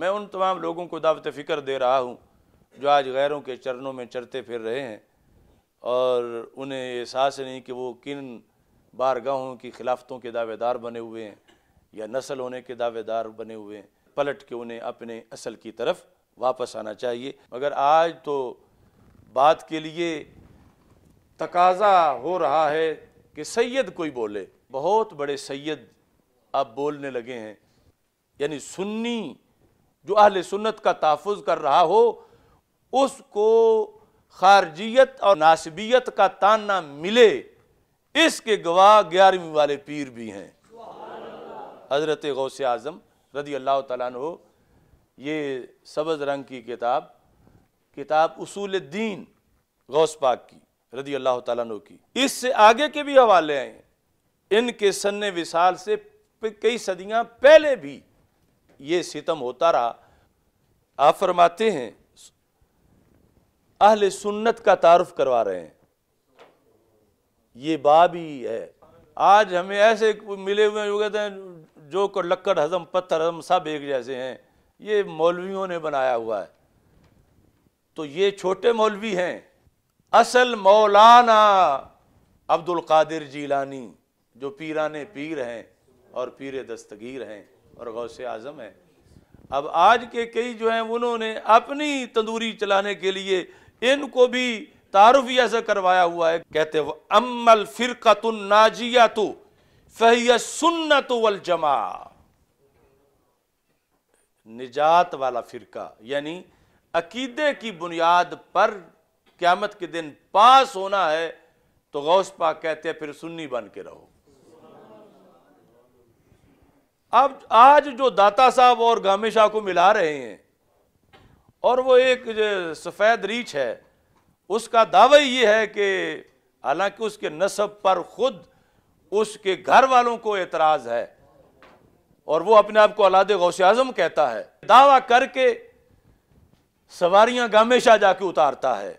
मैं उन तमाम लोगों को दावत फ़िक्र दे रहा हूँ जो आज गैरों के चरणों में चरते फिर रहे हैं और उन्हें एहसास नहीं कि वो किन बारगाहों की खिलाफतों के दावेदार बने हुए हैं या नस्ल होने के दावेदार बने हुए हैं पलट के उन्हें अपने असल की तरफ वापस आना चाहिए मगर आज तो बात के लिए तकाजा हो रहा है कि सैयद कोई बोले बहुत बड़े सैयद अब बोलने लगे हैं यानी सुन्नी जो अहल सुन्नत का तहफ़ कर रहा हो उसको खारजियत और नासबियत का ताना मिले इसके गवाह ग्यारहवीं वाले पीर भी हैं हज़रत गौस आज़म रदी अल्लाह तु ये सबज रंग की किताब किताब उसूल दीन गौस पाक की रदी अल्लाह तु की इससे आगे के भी हवाले हैं इनके सन्न विशाल से कई सदियाँ पहले भी ये सितम होता रहा आप फरमाते हैं अहल सुन्नत का तारफ करवा रहे हैं ये बाब ही है आज हमें ऐसे मिले हुए जो कहते हैं जो को लक्कड़ हजम पत्थर हजम सब एक जैसे हैं ये मौलवियों ने बनाया हुआ है तो ये छोटे मौलवी हैं असल मौलाना अब्दुल कादिर जीलानी जो पीराने पीर हैं और पीर दस्तगीर हैं और गौ से आज़म है अब आज के कई जो हैं उन्होंने अपनी तंदूरी चलाने के लिए इनको भी तारफ़ ऐसा करवाया हुआ है कहते वो अमल फ़िरकतुन नाजिया तो फ़हिया तो वल जमा निजात वाला फ़िरका यानी अकीदे की बुनियाद पर क़्यामत के दिन पास होना है तो गौस पाक कहते हैं फिर सुन्नी बन के रहो अब आज जो दाता साहब और गामे शाह को मिला रहे हैं और वो एक सफ़ेद रीच है उसका दावा ये है कि हालांकि उसके नस्ब पर खुद उसके घर वालों को एतराज़ है और वो अपने आप को अलादे गौसे आजम कहता है दावा करके सवारियां गामे शाह जाके उतारता है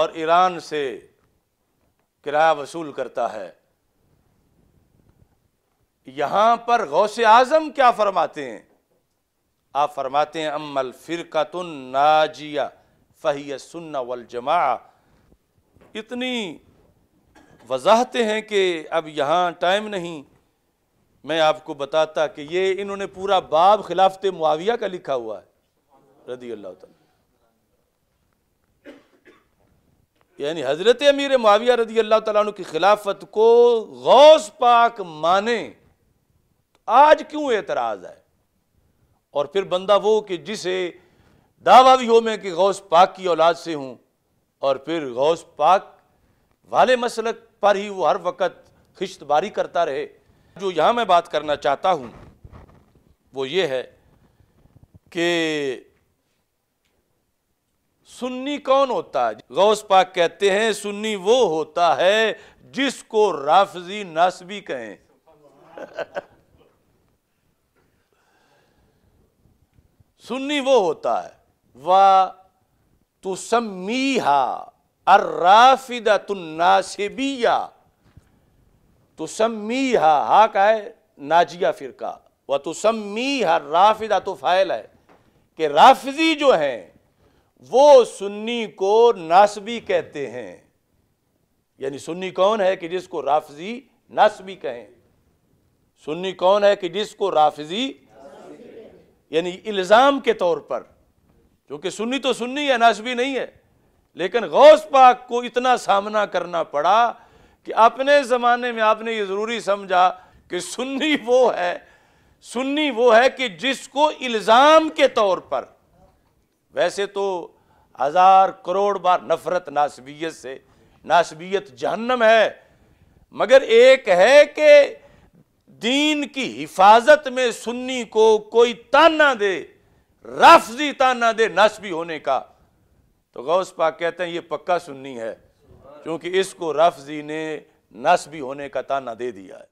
और ईरान से किराया वसूल करता है यहां पर गौस आजम क्या फरमाते हैं आप फरमाते हैं अमल फ़िरकतुन नाजिया फही सुन्ना वल जमा इतनी वजाहते हैं कि अब यहां टाइम नहीं मैं आपको बताता कि ये इन्होंने पूरा बाब खिलाफत मुआविया का लिखा हुआ है रदी अल्लाह यानी हज़रत अमीर मुआविया रदी अल्लाह तु की खिलाफत को गौस पाक माने आज क्यों एतराज़ है और फिर बंदा वो कि जिसे दावा भी हो मैं कि गौस पाक की औलाद से हूँ और फिर गौस पाक वाले मसलक पर ही वो हर वक्त खिश्तबारी करता रहे जो यहाँ मैं बात करना चाहता हूँ वो ये है कि सुन्नी कौन होता है गौस पाक कहते हैं सुन्नी वो होता है जिसको राफजी नासबी कहें सुन्नी वो होता है व तो सम्मीहा अर्राफिदा तुन्नासिबिया तो सम्मीहा हा का है नाजिया फ़िरका व तो सम्मीहा राफिदा तो फ़ायल है कि राफजी जो हैं वो सुन्नी को नासबी कहते हैं यानी सुन्नी कौन है कि जिसको राफजी नासबी कहें सुन्नी कौन है कि जिसको राफजी यानी इल्ज़ाम के तौर पर क्योंकि सुन्नी तो सुन्नी है नासबी नहीं है लेकिन गौस पाक को इतना सामना करना पड़ा कि अपने ज़माने में आपने ये ज़रूरी समझा कि सुन्नी वो है सुन्नी वो है कि जिसको इल्ज़ाम के तौर पर वैसे तो हज़ार करोड़ बार नफ़रत नासबियत से नासबियत जहन्नम है मगर एक है कि दीन की हिफाजत में सुन्नी को कोई ताना दे राफजी ताना दे नस्बी होने का तो गौस पाक कहते हैं ये पक्का सुन्नी है क्योंकि इसको राफजी ने नस्बी होने का ताना दे दिया है